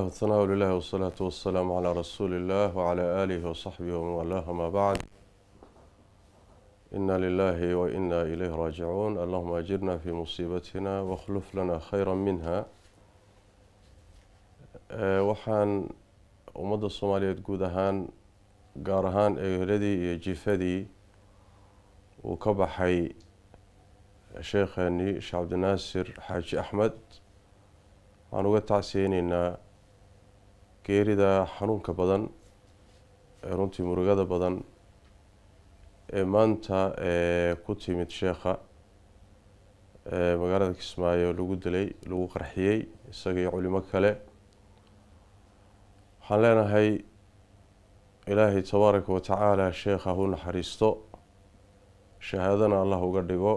والثناء لله والصلاة والسلام على رسول الله وعلى آله وصحبه ومن والاه ما بعد إنا لله وإنا إليه راجعون اللهم أجرنا في مصيبتنا واخلف لنا خيرا منها waxaan ummadda soomaaliyeed guud ahaan gaar ahaan egeladii iyo jifadii uu ka baxay sheekheeni sheekh cabdinaasir xaaji axmed geerida xanuunka badan ee runtii murugada badan ee maanta ku timid sheekha magaalada kismaayo lagu dilay lagu qarxiyey isaga culimo kale waxaan leenahay ilaahay tabaaraka watacaala sheekha hau naxariisto shahaadana allah uga dhigo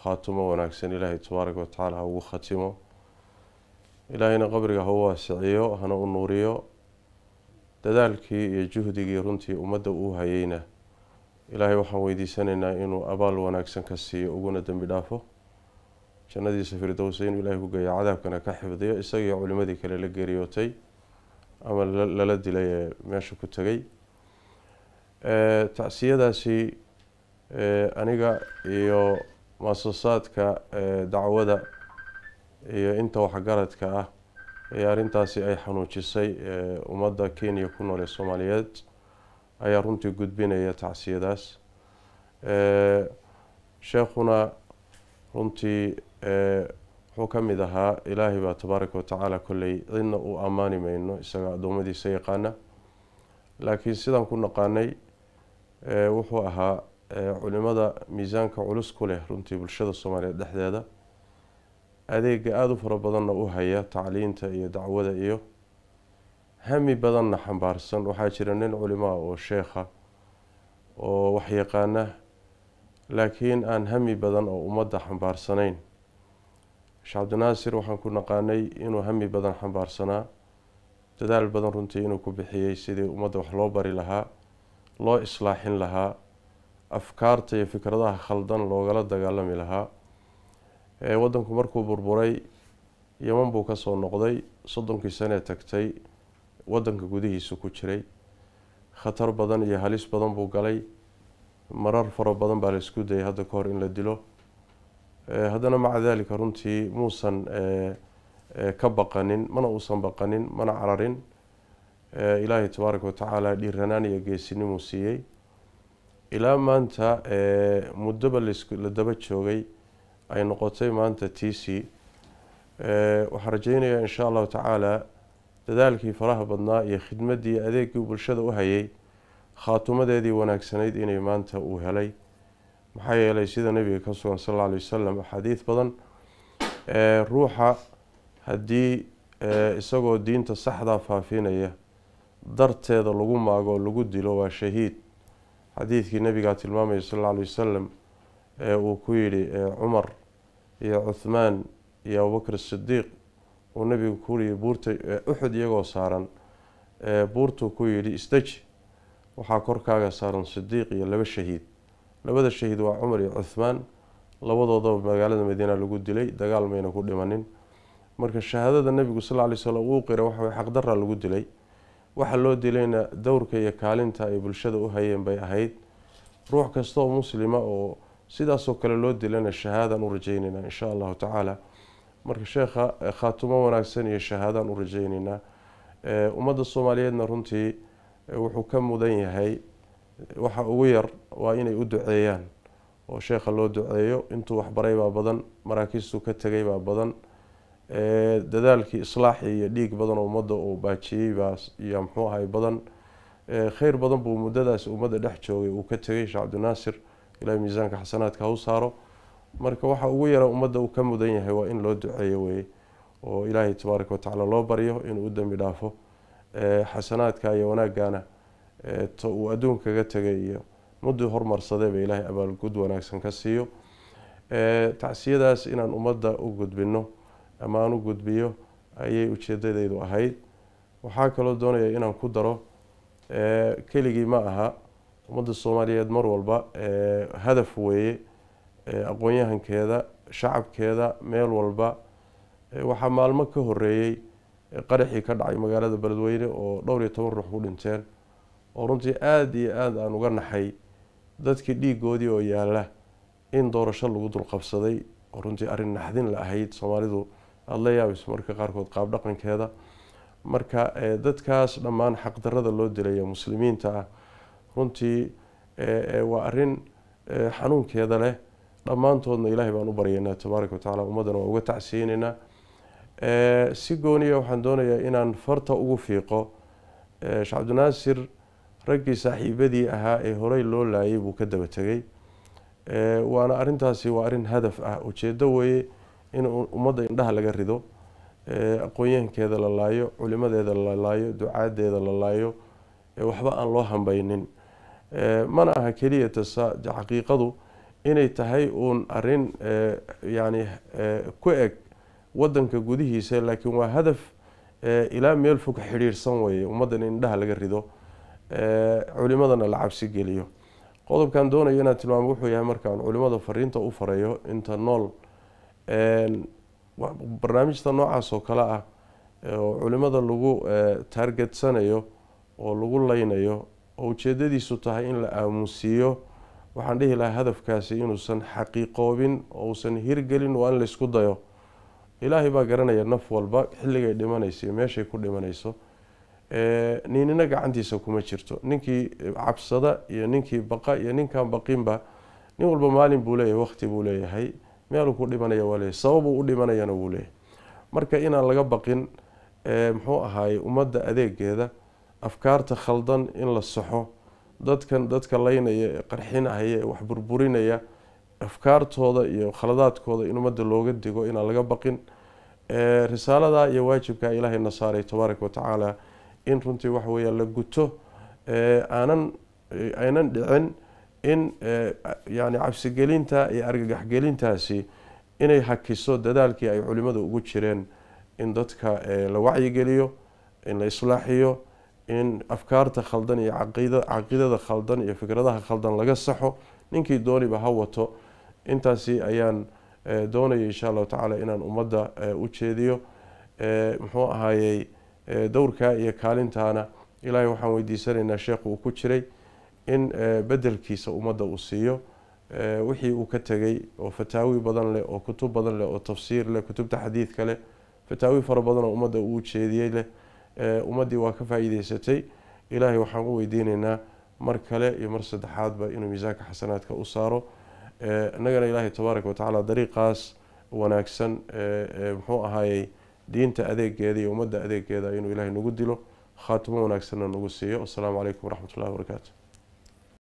khaatumo wanaagsan ilaahay tabaaraka watacaala ha ugu khatimo ilaahayna qabriga ha u waasiciyo hana u nuuriyo dadaalkii iyo juhdigii runtii ummadda uu hayeyna ilaahay waxaan weydiisanaynaa inuu abaal wanaagsan ka siiyo uguna dembi dhaafo jannadiisa firdowsa inuu ilaahay ku geeyo cadaabkana ka xifdiyo isagiio culimadii kale la geeriyootay ama lala dilay ee meesha ku tegay tacsiyadaasi aniga iyo maasasaadka dacwada iyo inta waxgaradka ah ee arrintaasi ay xanuujisay ee ummadda kenya ku nool ee soomaaliyeed ayaa runtii gudbinaya tacsiyadaas sheekhuna runtii wuxuu ka mid ahaa ilaahay baa tabaaraka watacaala kolley cidna u ammaani mayno isaga addoommadiisa yaqaana laakiin sidaan ku naqaanay wuxuu ahaa culimada miisaanka culus ku leh runtii bulshada soomaaliyeed dhexdeeda adeega aada u fara badanna u haya tacliinta iyo dacwada iyo hami badanna xambaarsan waxaa jira nin culimaa ah oo sheekha oo yaqaana laakiin aan hami badan oo ummadda xambaarsanayn shacabdinaasir waxaan ku naqaanay inuu hami badan xambaarsanaa dadaal badan runtii inuu ku bixiyey sidii ummadda wax loo bari lahaa loo islaaxin lahaa afkaarta iyo fikradaha khaldan loogala dagaalami lahaa waddanku markuu burburay yaman buu kasoo noqday soddonkii sanee tagtay wadanka gudihiisa ku jiray khatar badan iyo halis badan buu galay marar fara badan baa la isku dayay hadda ka hor in la dilo haddana maca daalika runtii muusan ka baqanin mana uusan baqanin mana cararin ilaahay tabaaraka watacaala dhiiranaan iyo geesinimuu siiyey ilaa maanta muddoba la daba joogay ay noqotay maanta t c eh, waxaan rajeynayaa insha allahu tacaala dadaalkii faraha badnaa iyo khidmadii adeegii bulshada u hayay khaatumadeedii wanaagsanayd inay maanta uu helay maxaa yeelay sida nabiga ka sugan sal alla alay wasalam axaadiid badan eh, ruuxa haddii eh, isagoo diinta saxdaa faafinaya darteeda lagu maago lagu dilo waa shahiid xadiidkii nabigaa tilmaamaya sal alla alay wasalam ee uu ku yidhi cumar iyo cuthmaan iyo abubakr asidiiq uu nabigu kuliyi buurta uxud iyagoo saaran buurtuu ku yidhi isdeji waxaa korkaaga saaran sidiiq iyo laba shahiid labada shahiid waa cumar iyo cuhmaan labadoodaba magaalada madiina lagu dilay dagaal mayna ku dhimanin marka shahaadada nabigu sal ly slm uu qiray waxa way xaqdaraa lagu dilay waxa loo dilayna dowrka iyo kaalinta ay bulshada u hayeen bay ahayd ruux kasta oo muslima oo sidaasoo kale loo dilana shahaadaan u rajeyneynaa insha allahu tacaala marka sheekha e, khaatumo wanaagsan iyo shahaadaan u rajeyneynaa e, ummadda soomaaliyeedna runtii e, wuxuu ka mudan yahay waxa ugu yar waa inay u duceeyaan oo sheekha loo duceeyo intuu waxbaray baa badan maraakiistuu ka tegay baa badan dadaalkii islaaxi iyo dhiig badan oo ummadda uu baajiyey iyo muxuu ahay badan kheyr badan buu muddadaas ummadda dhex joogay uu ka tegay sheekh cabdinaasir ilahay miisaanka xasanaadka hau saaro marka waxa ugu yara ummadda uu ka mudan yahay waa in loo duceeyo weye oo ilaahay tabaaraka watacaala loo baryo inuu u dembi dhaafo xasanaadka iyo wanaagana uu adduunka kaga tegay iyo muddii hormarsadeeba ilaahay abaalgud wanaagsan ka siiyo tacsiyadaas inaan ummadda u gudbino ama aan u gudbiyo ayay ujeedadeydu ahayd waxaa kaloo doonaya inaan ku daro keligii ma aha ummadda soomaaliyeed mar walba eh, hadaf weeye eh, aqoonyahankeeda shacabkeeda meel walba eh, waxaa maalmo ka horeeyey qaraxii ka dhacay magaalada beledweyne oo dhowr iyo toban ruux ku dhinteen oo runtii aada iyo aada aan uga naxay dadkii dhiigoodii oo yaalla in doorasho lagu dulqabsaday oo runtii arrin naxdin la ahayd soomaalidu aada la yaabayso marka qaarkood qaab dhaqankeeda marka dadkaas dhammaan xaqdarada loo dilaya muslimiinta ah runtii waa arin xanuunkeeda leh dhammaantoodna ilaahay baan u baryaynaa tabaaraka watacaala ummaddana waa uga tacsiyeynaynaa si gooniya waxaan doonayaa inaan farta ugu fiiqo sheekh raggii saaxiibadii ahaa ee horey loo laayay buu ka daba tegey waana arintaasi waa arrin hadaf ah ujeedo weeye in ummadda indhaha laga rido aqoonyahankeeda la laayo culimadeeda la laayo ducaadeeda la laayo waxba aan loo hambaynin mana aha keliya tasa xaqiiqadu inay tahay uun arin yani ku eg wadanka gudihiisa laakiin waa hadaf ilaa meel fog xidhiirsan weye ummaddan in indhaha laga rido culimadana la cabsi geliyo qodobkan doonayo inaan tilmaamo wuxuu yahay markaan culimada fariinta u farayo inta nool barnaamijta noocaas oo kale ah oo culimada lagu taargetsanayo oo lagu laynayo oo ujeedadiisu tahay in la aamuusiiyo waxaan dhihi lahaa hadafkaasi inuusan xaqiiqoobin oo uusan hirgelin waa in laysku dayo ilaahay baa garanaya naf walba xilligay dhimanaysa iyo meeshay ku dhimanayso ninina gacantiisa kuma jirto ninkii cabsada iyo ninkii baqa iyo ninkaan baqinba nin walba maalin buu leeyahay waqti buu leeyahay meeluu ku dhimanaya waa leeyahy sababuu u dhimanayana wuu leeyahay marka inaan laga baqin muxuu ahaayey ummadda adeegeeda afkaarta khaldan in la saxo dadkan dadka laynaya ee qarxinahaya ee wax burburinaya afkaartooda iyo khaladaadkooda in ummadda looga digo inaan laga baqin risaalada iyo waajibkaa na saaray tabaaraka watacaala in runtii waxa weeyaan la guto aanan aynan dhicin in yani cabsigelinta iyo argagaxgelintaasi inay hakiso dadaalkii ay culimmadu ugu jireen in dadka la wacyigeliyo in la islaaxiyo in afkaarta khaldan iyo caqiidada khaldan iyo fikradaha khaldan laga saxo ninkii dooniba ha wato intaasi ayaan eh, doonaya insha allahu tacaala inaan ummadda eh, u jeediyo eh, muxuu ahaayey dowrkaa iyo kaalintaana ilaahay waxaan weydiisanaynaa sheekh uu ku jiray in bedelkiisa ummadda uu siiyo wixii uu ka tegey oo fataawi badan leh oo kutub badan leh oo tafsiir leh kutubta xadiidka leh fataawi fara badan oo ummadda uu jeediyey leh ummaddii waa ka faa'iidaysatay ilaahay waxaan u weydiinaynaa mar kale iyo mar saddexaadba inuu miisaanka xasanaadka u saaro innagana ilaahay tabaaraka watacaala dariiqaas wanaagsan muxuu ahaayey diinta adeegeeda iyo ummadda adeeggeeda inuu ilaahay nagu dilo khaatimo wanaagsanna nagu siiyo wassalaamu calaykum waraxmatullahi wabarakaatu